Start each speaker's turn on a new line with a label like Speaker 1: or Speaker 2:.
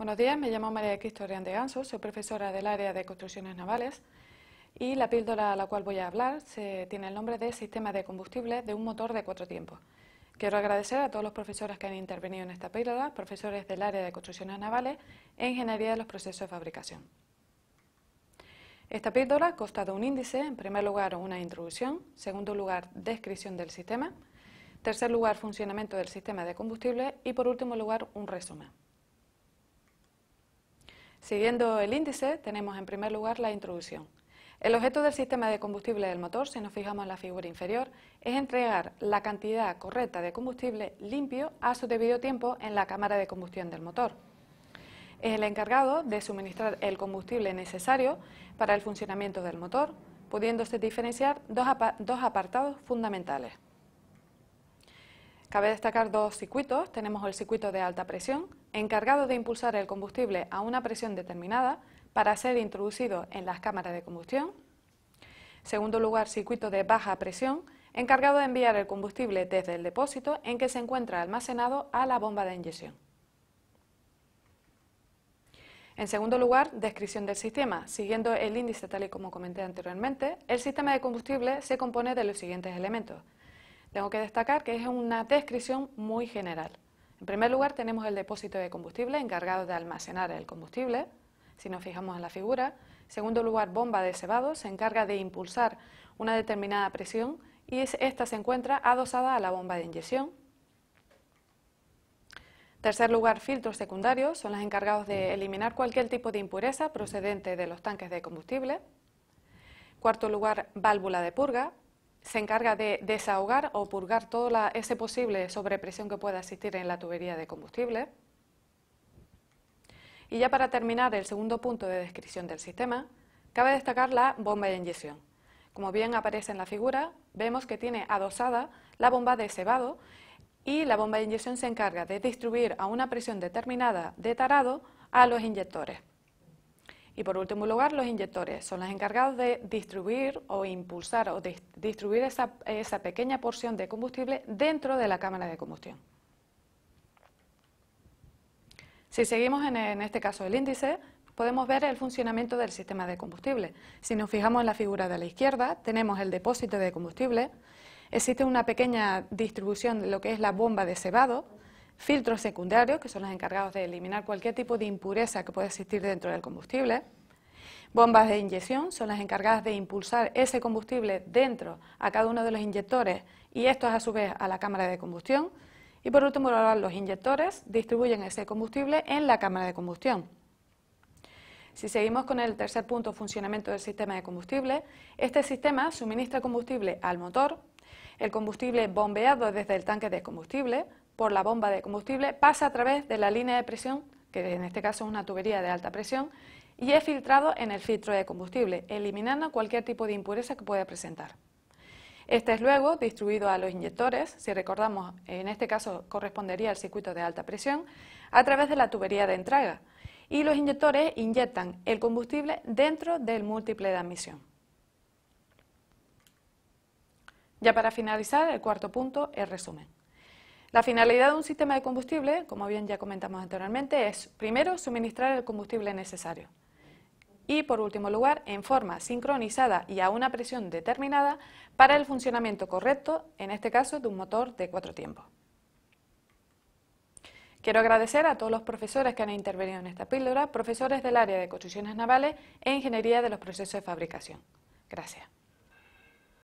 Speaker 1: Buenos días, me llamo María Cristo de Ganso, soy profesora del área de construcciones navales y la píldora a la cual voy a hablar tiene el nombre de Sistema de Combustible de un motor de cuatro tiempos. Quiero agradecer a todos los profesores que han intervenido en esta píldora, profesores del área de construcciones navales e ingeniería de los procesos de fabricación. Esta píldora consta de un índice, en primer lugar una introducción, segundo lugar descripción del sistema, tercer lugar funcionamiento del sistema de combustible y por último lugar un resumen. Siguiendo el índice, tenemos en primer lugar la introducción. El objeto del sistema de combustible del motor, si nos fijamos en la figura inferior, es entregar la cantidad correcta de combustible limpio a su debido tiempo en la cámara de combustión del motor. Es el encargado de suministrar el combustible necesario para el funcionamiento del motor, pudiéndose diferenciar dos, apartados fundamentales. Cabe destacar dos circuitos. Tenemos el circuito de alta presión, encargado de impulsar el combustible a una presión determinada para ser introducido en las cámaras de combustión. Segundo lugar, circuito de baja presión, encargado de enviar el combustible desde el depósito en que se encuentra almacenado a la bomba de inyección. En segundo lugar, descripción del sistema. Siguiendo el índice tal y como comenté anteriormente, el sistema de combustible se compone de los siguientes elementos. Tengo que destacar que es una descripción muy general. En primer lugar, tenemos el depósito de combustible encargado de almacenar el combustible, si nos fijamos en la figura. En segundo lugar, bomba de cebado se encarga de impulsar una determinada presión y esta se encuentra adosada a la bomba de inyección. En tercer lugar, filtros secundarios son los encargados de eliminar cualquier tipo de impureza procedente de los tanques de combustible. En cuarto lugar, válvula de purga, se encarga de desahogar o purgar toda la, ese posible sobrepresión que pueda existir en la tubería de combustible. Y ya para terminar el segundo punto de descripción del sistema, cabe destacar la bomba de inyección. Como bien aparece en la figura, vemos que tiene adosada la bomba de cebado y la bomba de inyección se encarga de distribuir a una presión determinada de tarado a los inyectores. Y por último lugar, los inyectores son los encargados de distribuir o impulsar o distribuir esa, pequeña porción de combustible dentro de la cámara de combustión. Si seguimos en, en este caso el índice, podemos ver el funcionamiento del sistema de combustible. Si nos fijamos en la figura de la izquierda, tenemos el depósito de combustible, existe una pequeña distribución de lo que es la bomba de cebado, filtros secundarios, que son los encargados de eliminar cualquier tipo de impureza que pueda existir dentro del combustible. Bombas de inyección son las encargadas de impulsar ese combustible dentro a cada uno de los inyectores y estos a su vez a la cámara de combustión. Y por último, los inyectores distribuyen ese combustible en la cámara de combustión. Si seguimos con el tercer punto, funcionamiento del sistema de combustible, este sistema suministra combustible al motor, el combustible bombeado desde el tanque de combustible, por la bomba de combustible pasa a través de la línea de presión, que en este caso es una tubería de alta presión, y es filtrado en el filtro de combustible, eliminando cualquier tipo de impureza que pueda presentar. Este es luego distribuido a los inyectores, si recordamos, en este caso correspondería al circuito de alta presión, a través de la tubería de entrega, Y los inyectores inyectan el combustible dentro del múltiple de admisión. Ya para finalizar, el cuarto punto, el resumen. La finalidad de un sistema de combustible, como bien ya comentamos anteriormente, es primero suministrar el combustible necesario y por último lugar, en forma sincronizada y a una presión determinada para el funcionamiento correcto, en este caso de un motor de cuatro tiempos. Quiero agradecer a todos los profesores que han intervenido en esta píldora, profesores del área de construcciones navales e ingeniería de los procesos de fabricación. Gracias.